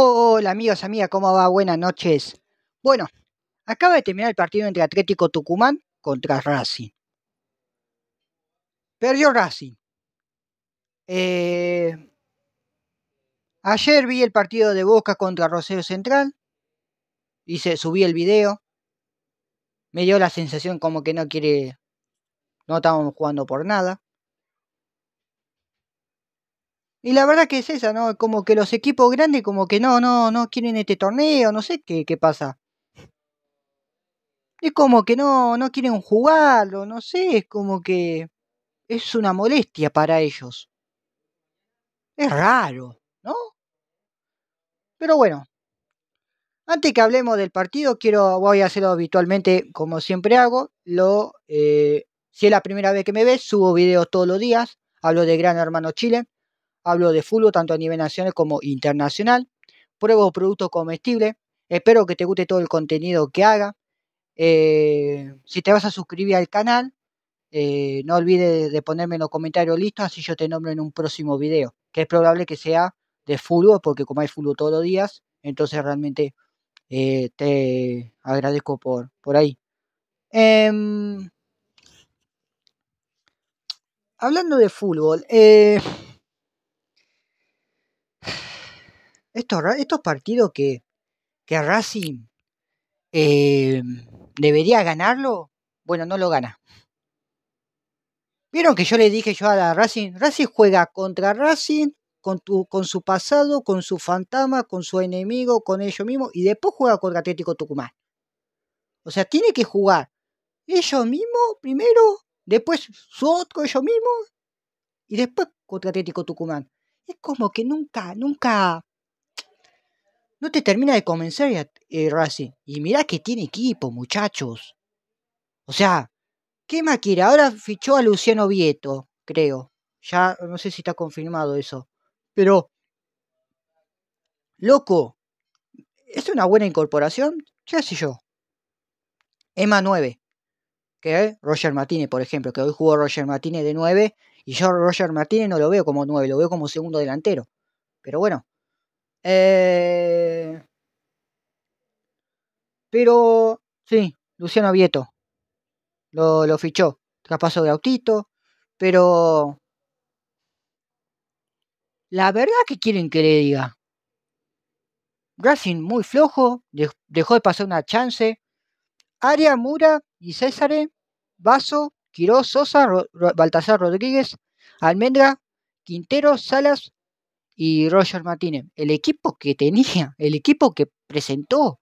Hola amigos, amigas, ¿cómo va? Buenas noches. Bueno, acaba de terminar el partido entre Atlético Tucumán contra Racing. Perdió Racing. Eh, ayer vi el partido de Boca contra Rosario Central. Hice, subí el video. Me dio la sensación como que no quiere. No estábamos jugando por nada. Y la verdad que es esa, ¿no? Como que los equipos grandes como que no, no, no quieren este torneo, no sé qué, pasa. Es como que no, no quieren jugarlo, no sé, es como que es una molestia para ellos. Es raro, ¿no? Pero bueno, antes que hablemos del partido, quiero, voy a hacerlo habitualmente como siempre hago. Lo, eh, si es la primera vez que me ves, subo videos todos los días, hablo de Gran Hermano Chile Hablo de fútbol tanto a nivel nacional como internacional. Pruebo productos comestibles. Espero que te guste todo el contenido que haga. Eh, si te vas a suscribir al canal, eh, no olvides de ponerme en los comentarios listos, así yo te nombro en un próximo video, que es probable que sea de fútbol, porque como hay fútbol todos los días, entonces realmente eh, te agradezco por, por ahí. Em, hablando de fútbol, estos, partidos que, que Racing eh, debería ganarlo, bueno, no lo gana. Vieron que yo le dije yo a la Racing, Racing juega contra Racing, con, con su pasado, con su fantasma, con su enemigo, con ellos mismos, y después juega contra Atlético Tucumán. O sea, tiene que jugar ellos mismos primero, después su otro ellos mismos, y después contra Atlético Tucumán. Es como que nunca, nunca no te termina de convencer eh, Racing. Y mirá que tiene equipo, muchachos. O sea, ¿qué más quiere? Ahora fichó a Luciano Vieto, creo. Ya no sé si está confirmado eso. Pero, loco, es una buena incorporación, ya sé yo. Ema 9, que Roger Martínez, por ejemplo, que hoy jugó Roger Martínez de 9, y yo Roger Martínez no lo veo como 9, lo veo como segundo delantero. Pero bueno, eh, pero sí, Luciano Vieto lo, lo fichó. Traspaso de autito. Pero la verdad que quieren que le diga. Racing muy flojo, dejó de pasar una chance. Aria, Mura y César, Vaso, Quiroz, Sosa, Baltasar Rodríguez, Almendra, Quintero, Salas, y Roger Martínez, el equipo que tenía, el equipo que presentó,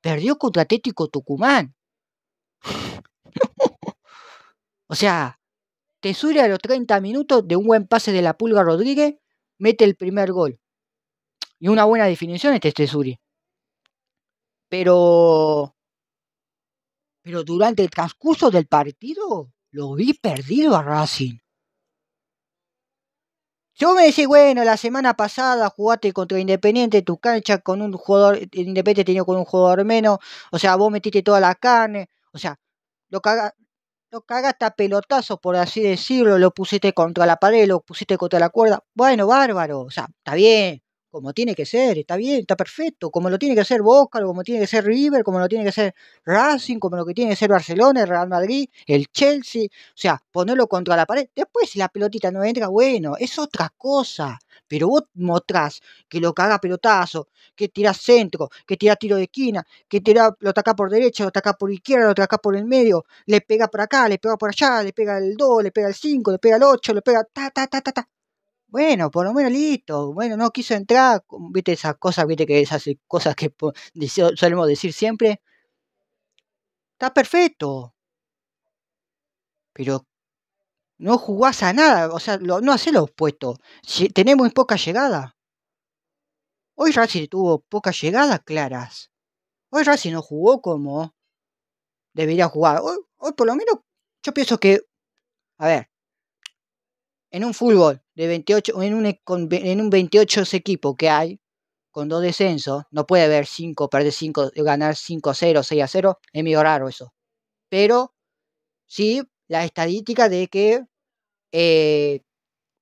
perdió contra Atlético Tucumán. o sea, Tesuri a los 30 minutos de un buen pase de la Pulga Rodríguez, mete el primer gol. Y una buena definición este Tesuri. Pero. Pero durante el transcurso del partido lo vi perdido a Racing vos me decís, bueno, la semana pasada jugaste contra Independiente, tu cancha con un jugador, Independiente tenía con un jugador menos, o sea, vos metiste toda la carne, o sea, lo caga, lo cagaste a pelotazos, por así decirlo, lo pusiste contra la pared, lo pusiste contra la cuerda. Bueno, bárbaro, o sea, está bien, como tiene que ser, está bien, está perfecto, como lo tiene que hacer Boca, como tiene que ser River, como lo tiene que ser Racing, como lo que tiene que ser Barcelona, el Real Madrid, el Chelsea, o sea, ponerlo contra la pared. Después si la pelotita no entra, bueno, es otra cosa, pero vos mostrás que lo caga pelotazo, que tira centro, que tira tiro de esquina, que tira, lo ataca por derecha, lo ataca por izquierda, lo ataca por el medio, le pega por acá, le pega por allá, le pega el 2, le pega el 5, le pega el 8, le pega ta, ta, ta, ta, ta bueno, por lo menos listo, bueno, no quiso entrar, viste esas cosas, viste que esas eh, cosas que solemos decir siempre, está perfecto, pero no jugás a nada, o sea, no haces lo opuesto, tenemos poca llegada. Hoy Racing tuvo poca llegada, claras, hoy Racing no jugó como debería jugar, hoy por lo menos yo pienso que, a ver, en un fútbol de 28, en un, e, en un 28 equipo que hay, con dos descensos, no puede haber 5, perder 5, ganar 5 a 0, 6 a 0, es medio raro eso. Pero sí la estadística de que eh,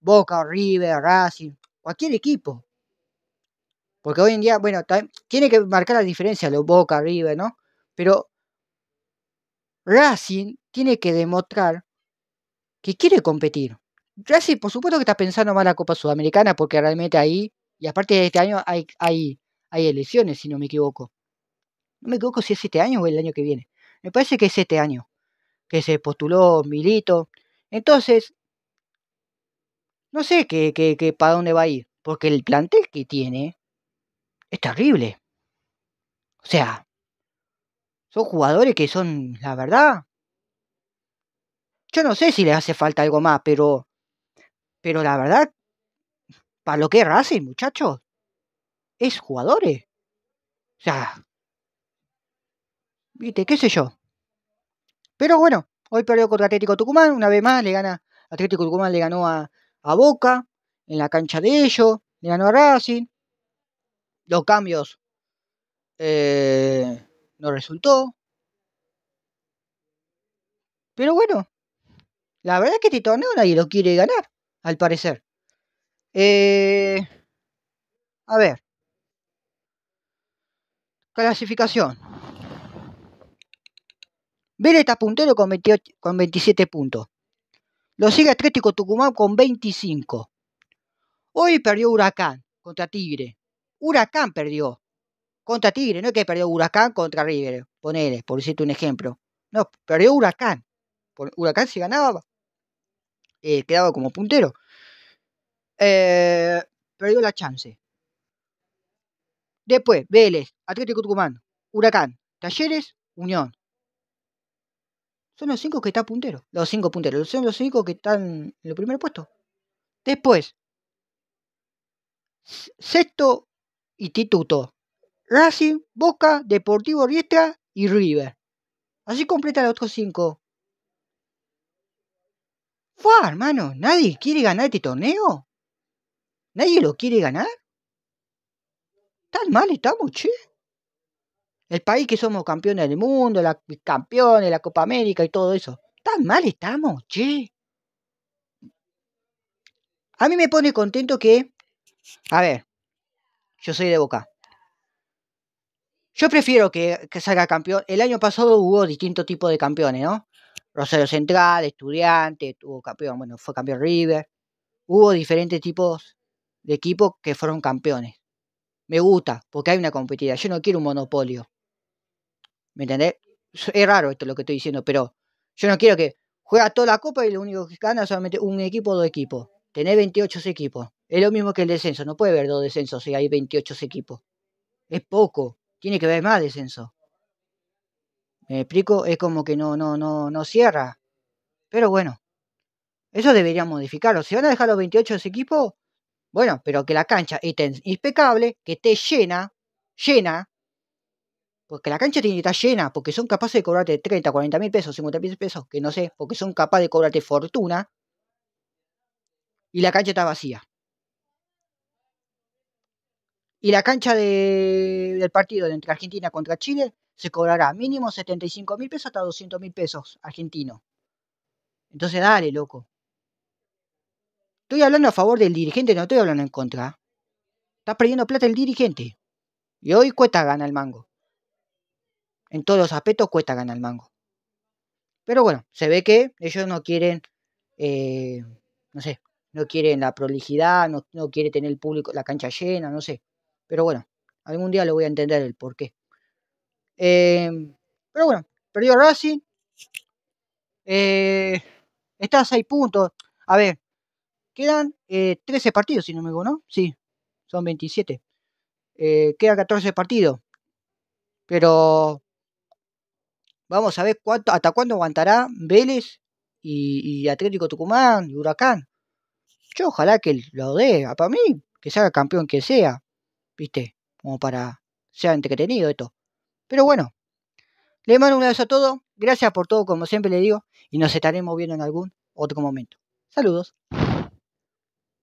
Boca, River, Racing, cualquier equipo. Porque hoy en día, bueno, tiene que marcar la diferencia los Boca, River, ¿no? Pero Racing tiene que demostrar que quiere competir. Sí, por supuesto que estás pensando más la Copa Sudamericana, porque realmente ahí, y aparte de este año hay, hay, hay elecciones, si no me equivoco. No me equivoco si es este año o el año que viene. Me parece que es este año, que se postuló Milito. Entonces, no sé qué, para dónde va a ir, porque el plantel que tiene es terrible. O sea, son jugadores que son, la verdad, yo no sé si les hace falta algo más, pero pero la verdad, para lo que es Racing, muchachos, es jugadores. O sea, viste, qué sé yo. Pero bueno, hoy perdió contra Atlético Tucumán, una vez más le gana, Atlético Tucumán le ganó a, Boca, en la cancha de ellos, le ganó a Racing. Los cambios eh, no resultó. Pero bueno, la verdad es que este torneo nadie lo quiere ganar al parecer. Eh, a ver. Clasificación. Vélez está puntero con, 28, con 27 puntos. Lo sigue Atlético Tucumán con 25. Hoy perdió Huracán contra Tigre. Huracán perdió contra Tigre. No es que perdió Huracán contra River. Ponele, por decirte un ejemplo. No, perdió Huracán. Huracán si ganaba eh, quedaba como puntero. Eh, perdió la chance. Después, Vélez, Atlético Tucumán, Huracán, Talleres, Unión. Son los cinco que están punteros. Los cinco punteros. Son los cinco que están en el primer puesto. Después, sexto instituto. Racing, Boca, Deportivo Riestra y River. Así completa los otros cinco ¡Fua, hermano! ¿Nadie quiere ganar este torneo? ¿Nadie lo quiere ganar? ¿Tan mal estamos, che? El país que somos campeones del mundo, la campeones, la Copa América y todo eso. ¿Tan mal estamos, che? A mí me pone contento que... A ver, yo soy de Boca. Yo prefiero que, que salga campeón. El año pasado hubo distintos tipos de campeones, ¿no? Rosario Central, Estudiante, tuvo campeón, bueno, fue campeón River. Hubo diferentes tipos de equipos que fueron campeones. Me gusta, porque hay una competida. Yo no quiero un monopolio. ¿Me entendés? Es raro esto lo que estoy diciendo, pero yo no quiero que juegas toda la copa y lo único que gana es solamente un equipo o dos equipos. Tener 28 equipos. Es lo mismo que el descenso. No puede haber dos descensos si hay 28 equipos. Es poco. Tiene que haber más descenso. ¿Me explico? Es como que no, no, no, no cierra. Pero bueno, eso deberían modificarlo. Si van a dejar los 28 de ese equipo, bueno, pero que la cancha esté impecable, que esté llena, llena, porque la cancha tiene que estar llena, porque son capaces de cobrarte 30, 40 mil pesos, 50 mil pesos, que no sé, porque son capaces de cobrarte fortuna. Y la cancha está vacía. Y la cancha de, del partido entre Argentina contra Chile se cobrará mínimo 75 mil pesos hasta 200 mil pesos argentino. Entonces, dale, loco. Estoy hablando a favor del dirigente, no estoy hablando en contra. Está perdiendo plata el dirigente. Y hoy cuesta gana el mango. En todos los aspectos cuesta ganar el mango. Pero bueno, se ve que ellos no quieren, eh, no sé, no quieren la prolijidad, no, no quiere tener el público, la cancha llena, no sé. Pero bueno, algún día lo voy a entender el por qué. Em, pero bueno, perdió Racing. Eh, está a 6 puntos. A ver, quedan 13 eh, partidos, si no me equivoco, ¿no? Sí, son 27. Eh, quedan 14 partidos. Pero vamos a ver cuánto, hasta cuándo aguantará Vélez y, Atlético Tucumán y Huracán. Yo ojalá que lo dé, para mí, que sea campeón que sea, ¿viste? Como para sea entretenido esto. Pero bueno, le mando un abrazo a todos. Gracias por todo, como siempre le digo. Y nos estaremos viendo en algún otro momento. Saludos.